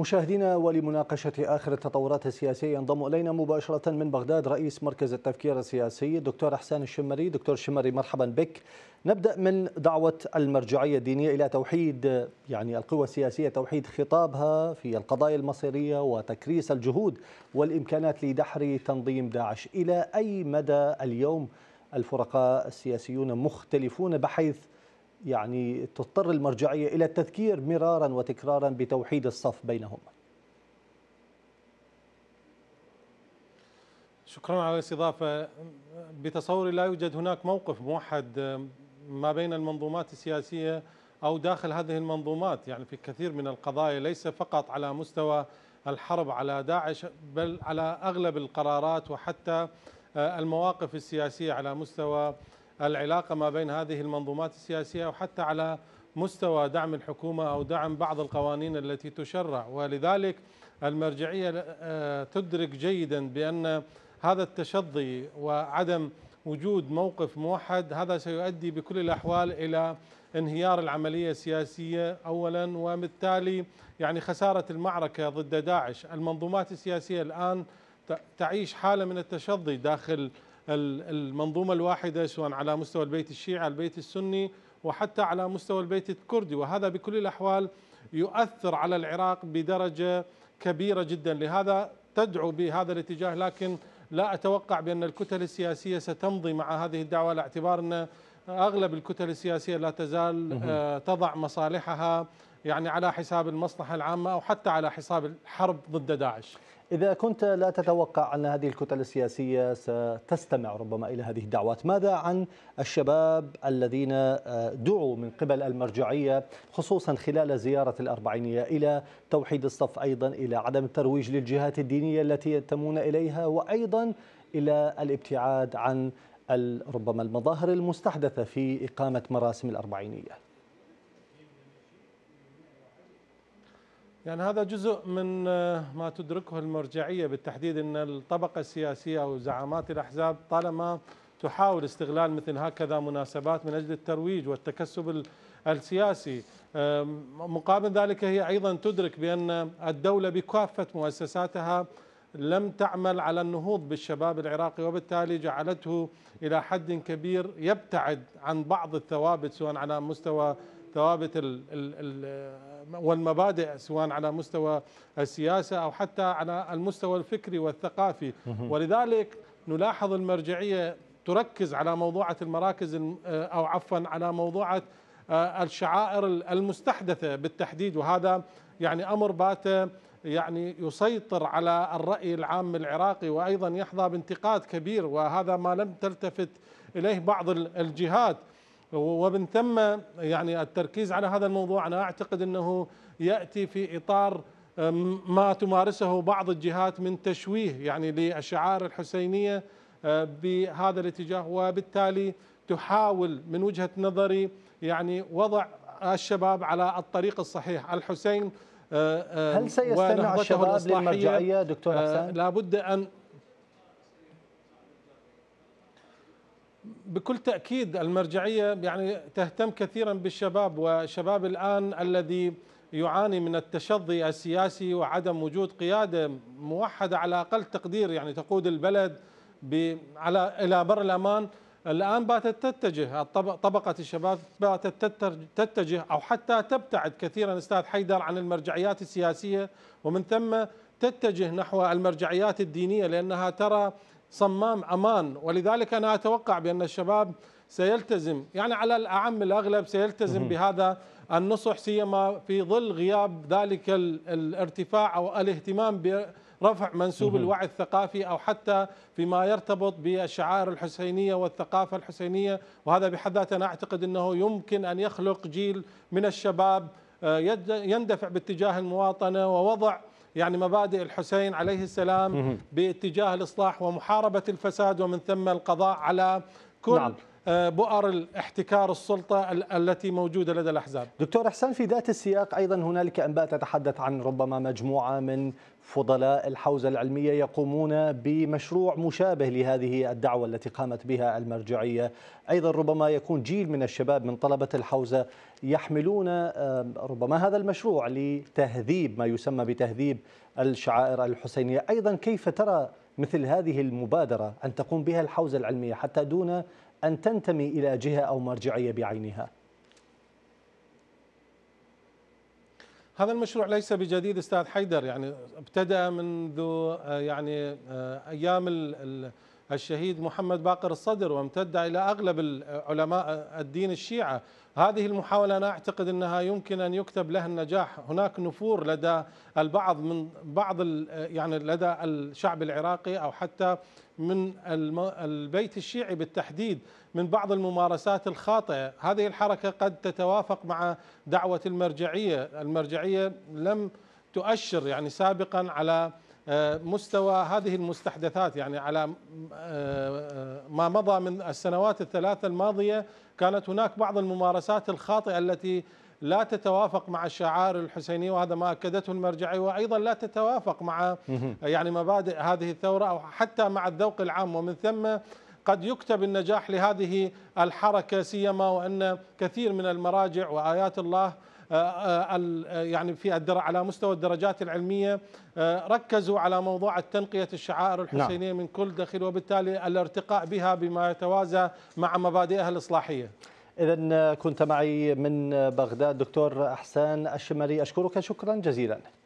مشاهدينا ولمناقشة آخر التطورات السياسية ينضم إلينا مباشرة من بغداد رئيس مركز التفكير السياسي دكتور أحسان الشمري دكتور الشمري مرحبا بك نبدأ من دعوة المرجعية الدينية إلى توحيد يعني القوى السياسية توحيد خطابها في القضايا المصيرية وتكريس الجهود والإمكانات لدحر تنظيم داعش إلى أي مدى اليوم الفرقاء السياسيون مختلفون بحيث يعني تضطر المرجعية إلى التذكير مرارا وتكرارا بتوحيد الصف بينهم شكرا على الاستضافة بتصوري لا يوجد هناك موقف موحد ما بين المنظومات السياسية أو داخل هذه المنظومات يعني في كثير من القضايا ليس فقط على مستوى الحرب على داعش بل على أغلب القرارات وحتى المواقف السياسية على مستوى العلاقة ما بين هذه المنظومات السياسية وحتى على مستوى دعم الحكومة أو دعم بعض القوانين التي تشرع ولذلك المرجعية آه، تدرك جيدا بأن هذا التشظي وعدم وجود موقف موحد هذا سيؤدي بكل الأحوال إلى انهيار العملية السياسية أولا وبالتالي يعني خسارة المعركة ضد داعش المنظومات السياسية الآن تعيش حالة من التشظي داخل المنظومة الواحدة سواء على مستوى البيت الشيعي البيت السني وحتى على مستوى البيت الكردي وهذا بكل الأحوال يؤثر على العراق بدرجة كبيرة جدا لهذا تدعو بهذا الاتجاه لكن لا أتوقع بأن الكتل السياسية ستمضي مع هذه الدعوة على أن أغلب الكتل السياسية لا تزال آه، تضع مصالحها يعني على حساب المصلحة العامة أو حتى على حساب الحرب ضد داعش إذا كنت لا تتوقع أن هذه الكتل السياسية ستستمع ربما إلى هذه الدعوات ماذا عن الشباب الذين آه، دعوا من قبل المرجعية خصوصا خلال زيارة الأربعينية إلى توحيد الصف أيضا إلى عدم الترويج للجهات الدينية التي ينتمون إليها وأيضا إلى الابتعاد عن ربما المظاهر المستحدثة في إقامة مراسم الأربعينية يعني هذا جزء من آه، ما تدركه المرجعية بالتحديد أن الطبقة السياسية أو زعامات الأحزاب طالما تحاول استغلال مثل هكذا مناسبات من أجل الترويج والتكسب السياسي مقابل ذلك هي أيضا تدرك بأن الدولة بكافة مؤسساتها لم تعمل على النهوض بالشباب العراقي وبالتالي جعلته إلى حد كبير يبتعد عن بعض الثوابت سواء على مستوى ثوابت ال ال والمبادئ سواء على مستوى السياسة أو حتى على المستوى الفكري والثقافي ولذلك نلاحظ المرجعية تركز على موضوعة المراكز أو عفوا على موضوعة آه، الشعائر المستحدثة بالتحديد وهذا يعني أمر بات يعني يسيطر على الرأي العام العراقي وأيضا يحظى بانتقاد كبير وهذا ما لم تلتفت إليه بعض الجهات ومن ثم يعني التركيز على هذا الموضوع انا اعتقد انه ياتي في اطار ما تمارسه بعض الجهات من تشويه يعني للشعائر الحسينيه آه، بهذا الاتجاه وبالتالي تحاول من وجهه نظري يعني وضع الشباب على الطريق الصحيح الحسين آه، هل سيستمع الشباب للمرجعيه دكتور آه، حسان؟ لابد ان بكل تأكيد المرجعية يعني تهتم كثيرا بالشباب والشباب الآن الذي يعاني من التشظي السياسي وعدم وجود قيادة موحدة على أقل تقدير يعني تقود البلد على إلى بر الأمان الآن باتت تتجه طبقة الشباب باتت تتجه أو حتى تبتعد كثيرا أستاذ حيدر عن المرجعيات السياسية ومن ثم تتجه نحو المرجعيات الدينية لأنها ترى صمام امان ولذلك انا اتوقع بان الشباب سيلتزم يعني على الاعم الاغلب سيلتزم بهذا النصح سيما في ظل غياب ذلك الارتفاع او الاهتمام برفع منسوب الوعي الثقافي او حتى فيما يرتبط بالشعائر الحسينيه والثقافه الحسينيه وهذا بحد ذاته انا اعتقد انه يمكن ان يخلق جيل من الشباب آه، يندفع باتجاه المواطنه ووضع يعني مبادئ الحسين عليه السلام باتجاه الإصلاح ومحاربة الفساد ومن ثم القضاء على كل نعم. آه، بؤر الاحتكار السلطة التي موجودة لدى الأحزاب دكتور حسان في ذات السياق أيضا هنالك أنباء تتحدث عن ربما مجموعة من فضلاء الحوزة العلمية يقومون بمشروع مشابه لهذه الدعوة التي قامت بها المرجعية أيضا ربما يكون جيل من الشباب من طلبة الحوزة يحملون ربما هذا المشروع لتهذيب ما يسمى بتهذيب الشعائر الحسينية أيضا كيف ترى مثل هذه المبادرة أن تقوم بها الحوزة العلمية حتى دون أن تنتمي إلى جهة أو مرجعية بعينها هذا المشروع ليس بجديد استاذ حيدر يعني ابتدا منذ آه، يعني آه، ايام الشهيد محمد باقر الصدر وامتد الى اغلب آه، علماء الدين الشيعه هذه المحاولة أنا أعتقد أنها يمكن أن يكتب لها النجاح هناك نفور لدى البعض من بعض يعني لدى الشعب العراقي أو حتى من البيت الشيعي بالتحديد من بعض الممارسات الخاطئة هذه الحركة قد تتوافق مع دعوة المرجعية المرجعية لم تؤشر يعني سابقا على آه، مستوى هذه المستحدثات يعني على آه، آه، ما مضى من السنوات الثلاثة الماضية كانت هناك بعض الممارسات الخاطئة التي لا تتوافق مع الشعائر الحسينية وهذا ما أكدته المرجعية وأيضا لا تتوافق مع يعني مبادئ هذه الثورة أو حتى مع الذوق العام ومن ثم قد يكتب النجاح لهذه الحركة سيما وأن كثير من المراجع وآيات الله آه، آه، آه، يعني في على مستوى الدرجات العلمية ركزوا على موضوع تنقية الشعائر نعم. الحسينية من كل داخل وبالتالي الارتقاء بها بما يتوازى مع مبادئها الإصلاحية إذا كنت معي من بغداد دكتور أحسان الشمري أشكرك شكرا جزيلا